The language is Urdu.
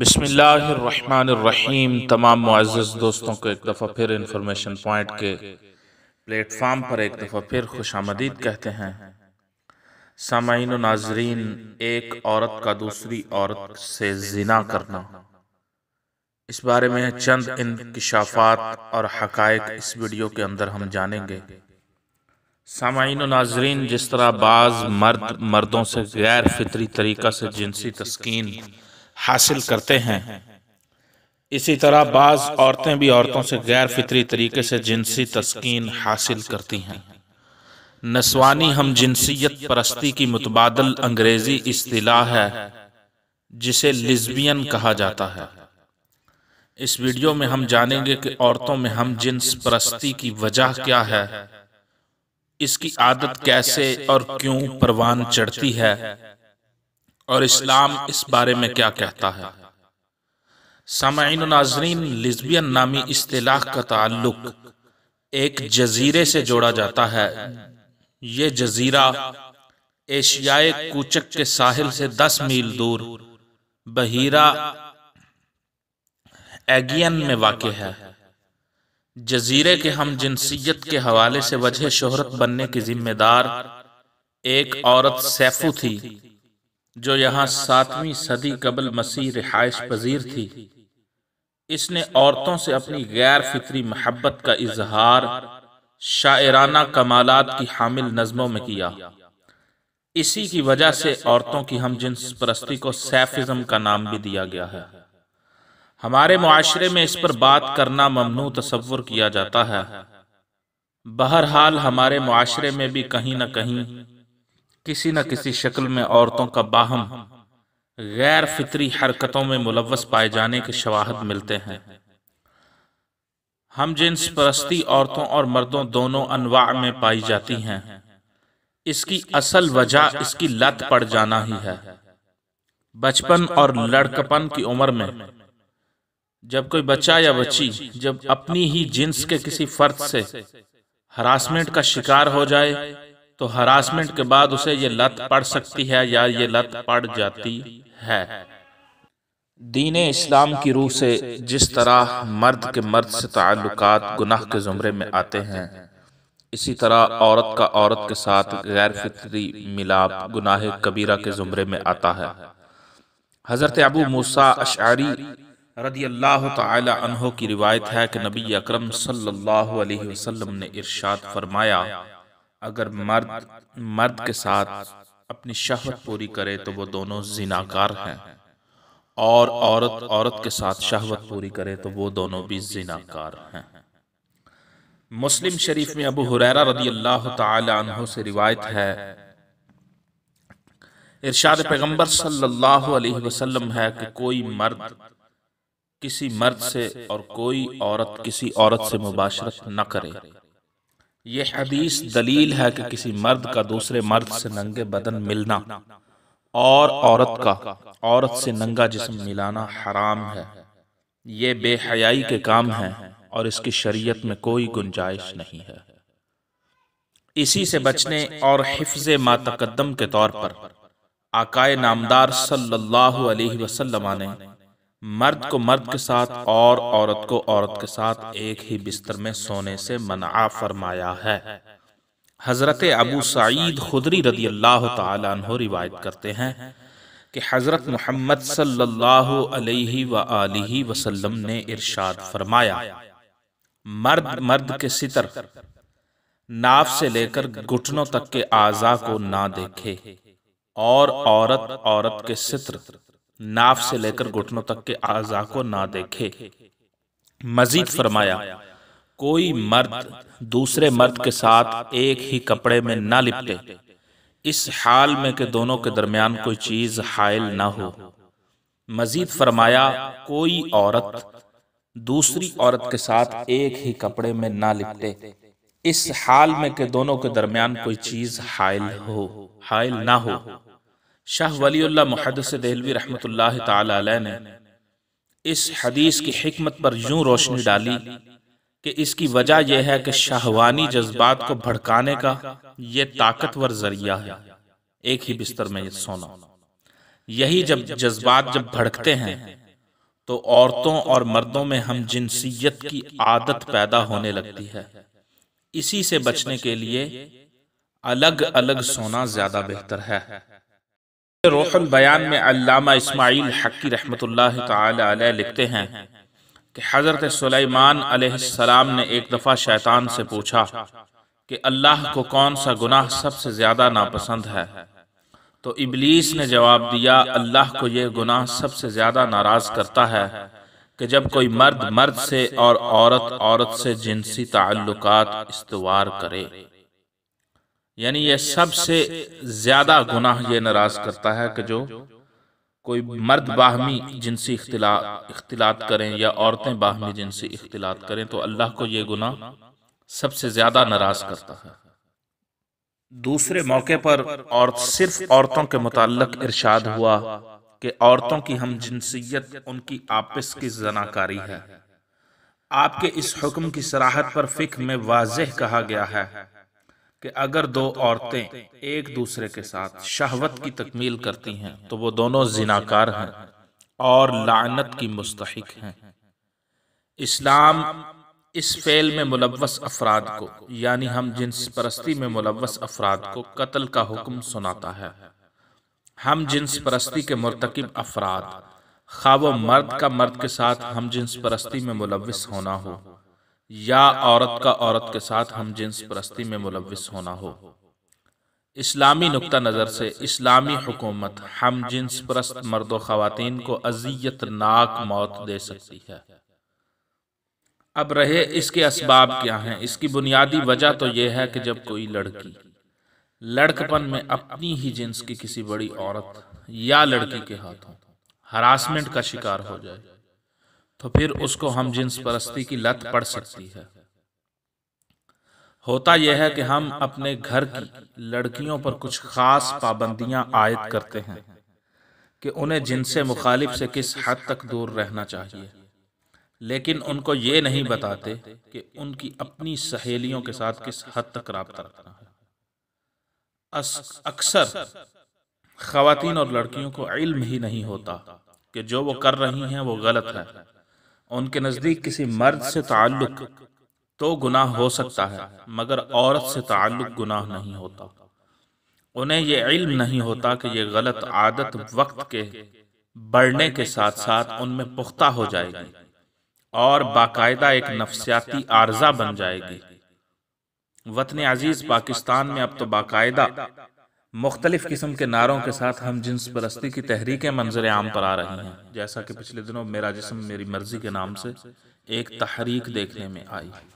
بسم اللہ الرحمن الرحیم تمام معزز دوستوں کو ایک دفعہ پھر انفارمیشن پر ایک دفعہ پھر خوش آمدید کہتے ہیں سامعین و ناظرین ایک عورت کا دوسری عورت سے زنا کرنا اس بارے میں چند انکشافات اور حقائق اس ویڈیو کے اندر ہم جانیں گے سامعین و ناظرین جس طرح بعض مرد مردوں سے غیر فطری طریقہ سے جنسی تسکین حاصل کرتے ہیں اسی طرح بعض عورتیں بھی عورتوں سے غیر فطری طریقے سے جنسی تسکین حاصل کرتی ہیں نسوانی ہم جنسیت پرستی کی متبادل انگریزی اصطلاح ہے جسے لزبین کہا جاتا ہے اس ویڈیو میں ہم جانیں گے کہ عورتوں میں ہم جنس پرستی کی وجہ کیا ہے اس کی عادت کیسے اور کیوں پروان چڑھتی ہے اور اسلام اس بارے میں کیا کہتا ہے سامعین و ناظرین لزبین نامی اصطلاح کا تعلق ایک جزیرے سے جوڑا جاتا ہے یہ جزیرہ کوچک کے ساحل سے دس میل دور بحیرہ میں واقع ہے جزیرے کے ہم جنسیت کے حوالے سے وجہ شہرت بننے کی ذمہ دار ایک عورت سیفو تھی جو یہاں ساتویں صدی قبل مسیح رہائش پذیر تھی اس نے عورتوں سے اپنی غیر فطری محبت کا اظہار شاعرانہ کمالات کی حامل نظموں میں کیا اسی کی وجہ سے عورتوں کی ہم جنس پرستی کو سیفزم کا نام بھی دیا گیا ہے ہمارے معاشرے میں اس پر بات کرنا ممنوع تصور کیا جاتا ہے بہرحال ہمارے معاشرے میں بھی کہیں نہ کہیں کسی نہ کسی شکل میں عورتوں کا باہم غیر فطری حرکتوں میں ملوث پائے جانے کے شواہد ملتے ہیں ہم جنس پرستی عورتوں اور مردوں دونوں انواع میں پائی جاتی ہیں اس اس کی کی اصل وجہ لت پڑ جانا ہی ہے بچپن اور لڑکپن کی عمر میں جب کوئی بچہ یا بچی جب اپنی ہی جنس کے کسی فرد سے ہراسمنٹ کا شکار ہو جائے تو ہراسمنٹ کے بعد اسے یہ لط پڑ سکتی ہے یا یہ لط پڑ جاتی ہے دین اسلام کی روح سے جس طرح مرد کے مرد سے تعلقات گناہ کے زمرے میں آتے ہیں اسی طرح عورت کا عورت کے ساتھ غیر فطری ملاب گناہ کبیرہ کے زمرے میں آتا ہے حضرت ابو موسیٰ اشعری رضی اللہ تعالی عنہ کی روایت ہے کہ نبی اکرم صلی اللہ علیہ وسلم نے ارشاد فرمایا اگر مرد مرد کے ساتھ اپنی شہوت پوری کرے تو وہ دونوں زناکار ہیں اور عورت عورت کے ساتھ شہوت پوری کرے تو وہ دونوں بھی زناکار ہیں مسلم شریف میں ابو حریرہ رضی اللہ تعالی عنہ سے روایت ہے ارشاد پیغمبر صلی اللہ علیہ وسلم ہے کہ کوئی مرد کسی مرد سے اور کوئی عورت کسی عورت سے مباشرت نہ کرے یہ حدیث دلیل ہے کہ کسی مرد کا دوسرے مرد سے ننگے بدن ملنا اور عورت کا عورت سے ننگا جسم ملانا حرام ہے یہ بے حیائی کے کام ہے اور اس کی شریعت میں کوئی گنجائش نہیں ہے اسی سے بچنے اور حفظ ما تقدم کے طور پر آقائے نامدار صلی اللہ علیہ وسلم نے مرد کو مرد کے ساتھ اور عورت کو عورت کے ساتھ ایک ہی بستر میں سونے سے منع فرمایا ہے حضرت ابو سعید خدری رضی اللہ تعالیٰ عنہ روایت کرتے ہیں کہ حضرت محمد صلی اللہ علیہ و وسلم نے ارشاد فرمایا مرد مرد کے ستر ناف سے لے کر گھٹنوں تک کے اعضا کو نہ دیکھے اور عورت عورت کے ستر ناف سے لے کر گھٹنوں تک کے آزا کو نہ دیکھے مزید فرمایا کوئی مرد دوسرے مرد کے ساتھ ایک ہی کپڑے میں نہ لپٹے اس حال میں کہ دونوں کے درمیان کوئی چیز حائل نہ ہو مزید فرمایا کوئی عورت دوسری عورت کے ساتھ ایک ہی کپڑے میں نہ لپٹے اس حال میں کہ دونوں کے درمیان کوئی چیز حائل حائل ہو نہ ہو شاہ ولی اللہ محدث دہلوی رحمۃ اللہ تعالی علیہ نے اس حدیث کی حکمت پر یوں روشنی ڈالی کہ اس کی وجہ یہ ہے کہ شاہوانی جذبات کو بھڑکانے کا یہ طاقتور ذریعہ ہے ایک ہی بستر میں یہ سونا یہی جب جذبات جب بھڑکتے ہیں تو عورتوں اور مردوں میں ہم جنسیت کی عادت پیدا ہونے لگتی ہے اسی سے بچنے کے لیے الگ الگ سونا زیادہ بہتر ہے روح البیان میں علامہ اسماعیل حقی رحمت اللہ تعالی علیہ لکھتے ہیں کہ حضرت سلیمان علیہ السلام نے ایک دفعہ شیطان سے پوچھا کہ اللہ کو کون سا گناہ سب سے زیادہ ناپسند ہے تو ابلیس نے جواب دیا اللہ کو یہ گناہ سب سے زیادہ ناراض کرتا ہے کہ جب کوئی مرد مرد سے اور عورت عورت سے جنسی تعلقات استوار کرے یعنی یہ سب سے زیادہ گناہ یہ ناراض کرتا ہے کہ جو کوئی مرد باہمی جنسی اختلاط کریں یا عورتیں باہمی جنسی اختلاط کریں تو اللہ کو یہ گناہ سب سے زیادہ ناراض کرتا ہے دوسرے موقع پر اور صرف عورتوں کے متعلق ارشاد ہوا کہ عورتوں کی ہم جنسیت ان کی آپس کی زناکاری ہے آپ کے اس حکم کی سراحت پر فکر میں واضح کہا گیا ہے کہ اگر دو عورتیں ایک دوسرے کے ساتھ شہوت کی تکمیل کرتی ہیں تو وہ دونوں زناکار ہیں اور لعنت کی مستحق ہیں اسلام اس فعل میں ملوث افراد کو یعنی ہم جنس پرستی میں ملوث افراد کو قتل کا حکم سناتا ہے ہم جنس پرستی کے مرتکب افراد خواہ و مرد کا مرد کے ساتھ ہم جنس پرستی میں ملوث ہونا ہو یا عورت کا عورت کے ساتھ ہم جنس پرستی میں ملوث ہونا ہو اسلامی نقطہ نظر سے اسلامی حکومت ہم جنس پرست مرد و خواتین کو اذیت ناک موت دے سکتی ہے اب رہے اس کے اسباب کیا ہیں اس کی بنیادی وجہ تو یہ ہے کہ جب کوئی لڑکی لڑک پن میں اپنی ہی جنس کی کسی بڑی عورت یا لڑکی کے ہاتھوں ہراسمنٹ کا شکار ہو جائے تو پھر اس کو ہم جنس پرستی کی لت پڑ سکتی ہے ہوتا یہ ہے کہ ہم اپنے گھر کی لڑکیوں پر کچھ خاص پابندیاں عائد کرتے ہیں کہ انہیں جن سے مخالف سے کس حد تک دور رہنا چاہیے لیکن ان کو یہ نہیں بتاتے کہ ان کی اپنی سہیلیوں کے ساتھ کس حد تک رابطہ رکھنا ہے اکثر خواتین اور لڑکیوں کو علم ہی نہیں ہوتا کہ جو وہ کر رہی ہیں وہ غلط ہے ان کے نزدیک کسی مرد سے تعلق تو گناہ ہو سکتا ہے مگر عورت سے تعلق گناہ نہیں ہوتا انہیں یہ علم نہیں ہوتا کہ یہ غلط عادت وقت کے بڑھنے کے ساتھ ساتھ ان میں پختہ ہو جائے گی اور باقاعدہ ایک نفسیاتی عارضہ بن جائے گی وطن عزیز پاکستان میں اب تو باقاعدہ مختلف قسم کے ناروں کے ساتھ ہم جنس پرستی کی تحریکیں منظر عام پر آ رہی ہیں جیسا کہ پچھلے دنوں میرا جسم میری مرضی کے نام سے ایک تحریک دیکھنے میں آئی ہے